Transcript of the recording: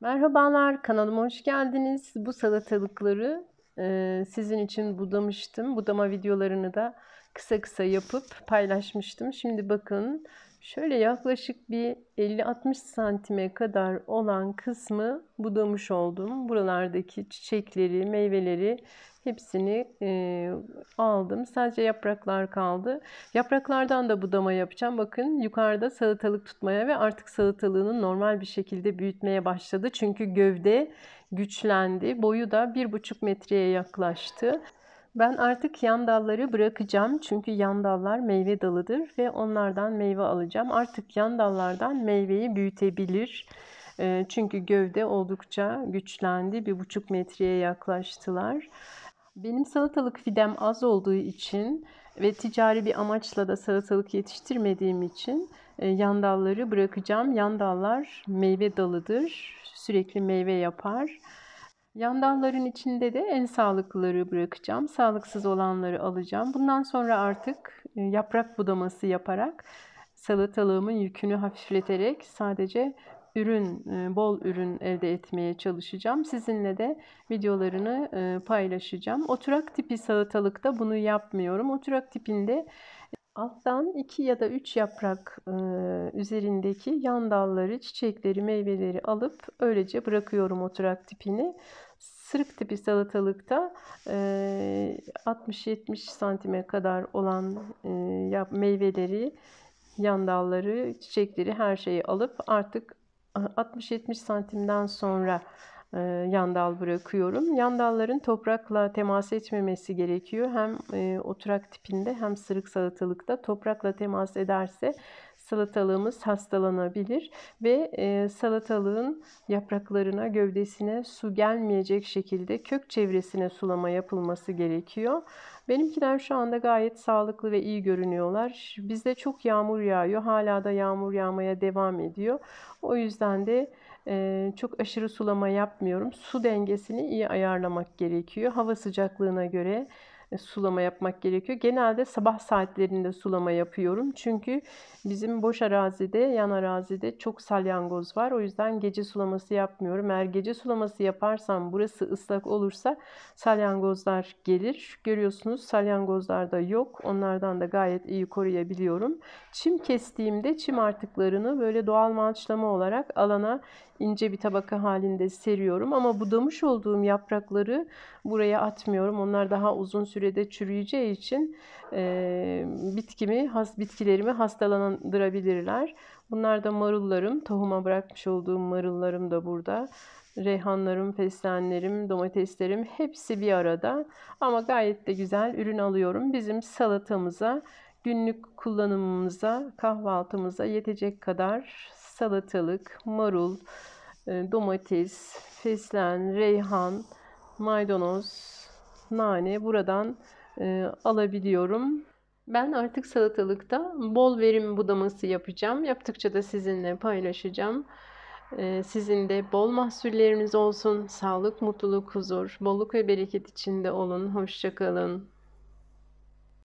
Merhabalar, kanalıma hoş geldiniz. Bu salatalıkları e, sizin için budamıştım. Budama videolarını da kısa kısa yapıp paylaşmıştım. Şimdi bakın Şöyle yaklaşık bir 50-60 santime kadar olan kısmı budamış oldum. Buralardaki çiçekleri, meyveleri hepsini e, aldım. Sadece yapraklar kaldı. Yapraklardan da budama yapacağım. Bakın yukarıda salatalık tutmaya ve artık salatalığını normal bir şekilde büyütmeye başladı. Çünkü gövde güçlendi. Boyu da 1,5 metreye yaklaştı. Ben artık yan dalları bırakacağım çünkü yan dallar meyve dalıdır ve onlardan meyve alacağım. Artık yan dallardan meyveyi büyütebilir. Ee, çünkü gövde oldukça güçlendi. Bir buçuk metreye yaklaştılar. Benim salatalık fidem az olduğu için ve ticari bir amaçla da salatalık yetiştirmediğim için e, yan dalları bırakacağım. Yan dallar meyve dalıdır. Sürekli meyve yapar. Yandalların içinde de en sağlıklıları bırakacağım. Sağlıksız olanları alacağım. Bundan sonra artık e, yaprak budaması yaparak salatalığımın yükünü hafifleterek sadece ürün, e, bol ürün elde etmeye çalışacağım. Sizinle de videolarını e, paylaşacağım. Oturak tipi salatalıkta bunu yapmıyorum. Oturak tipinde alttan 2 ya da 3 yaprak üzerindeki yan dalları, çiçekleri, meyveleri alıp öylece bırakıyorum oturak tipini sırık tipi salatalıkta 60-70 santime kadar olan meyveleri, yan dalları, çiçekleri her şeyi alıp artık 60-70 santimden sonra yan dal bırakıyorum. Yan dalların toprakla temas etmemesi gerekiyor. Hem oturak tipinde hem sırık salatalıkta toprakla temas ederse salatalığımız hastalanabilir ve e, salatalığın yapraklarına, gövdesine su gelmeyecek şekilde kök çevresine sulama yapılması gerekiyor. Benimkiler şu anda gayet sağlıklı ve iyi görünüyorlar. Bizde çok yağmur yağıyor. Hala da yağmur yağmaya devam ediyor. O yüzden de e, çok aşırı sulama yapmıyorum. Su dengesini iyi ayarlamak gerekiyor. Hava sıcaklığına göre e, sulama yapmak gerekiyor. Genelde sabah saatlerinde sulama yapıyorum. Çünkü bizim boş arazide, yan arazide çok salyangoz var. O yüzden gece sulaması yapmıyorum. Eğer gece sulaması yaparsam burası ıslak olursa salyangozlar gelir. Görüyorsunuz salyangozlar da yok. Onlardan da gayet iyi koruyabiliyorum. Çim kestiğimde çim artıklarını böyle doğal malçlama olarak alana ince bir tabaka halinde seriyorum. Ama budamış olduğum yaprakları buraya atmıyorum. Onlar daha uzun süre sürede çürüyeceği için e, bitkimi, has, bitkilerimi hastalandırabilirler. Bunlar da marullarım. Tohuma bırakmış olduğum marullarım da burada. Reyhanlarım, fesleğenlerim, domateslerim hepsi bir arada. Ama gayet de güzel ürün alıyorum. Bizim salatamıza, günlük kullanımımıza, kahvaltımıza yetecek kadar salatalık, marul, domates, fesleğen, reyhan, maydanoz, nane buradan e, alabiliyorum. Ben artık salatalıkta bol verim budaması yapacağım. Yaptıkça da sizinle paylaşacağım. E, sizin de bol mahsulleriniz olsun. Sağlık, mutluluk, huzur, bolluk ve bereket içinde olun. Hoşçakalın.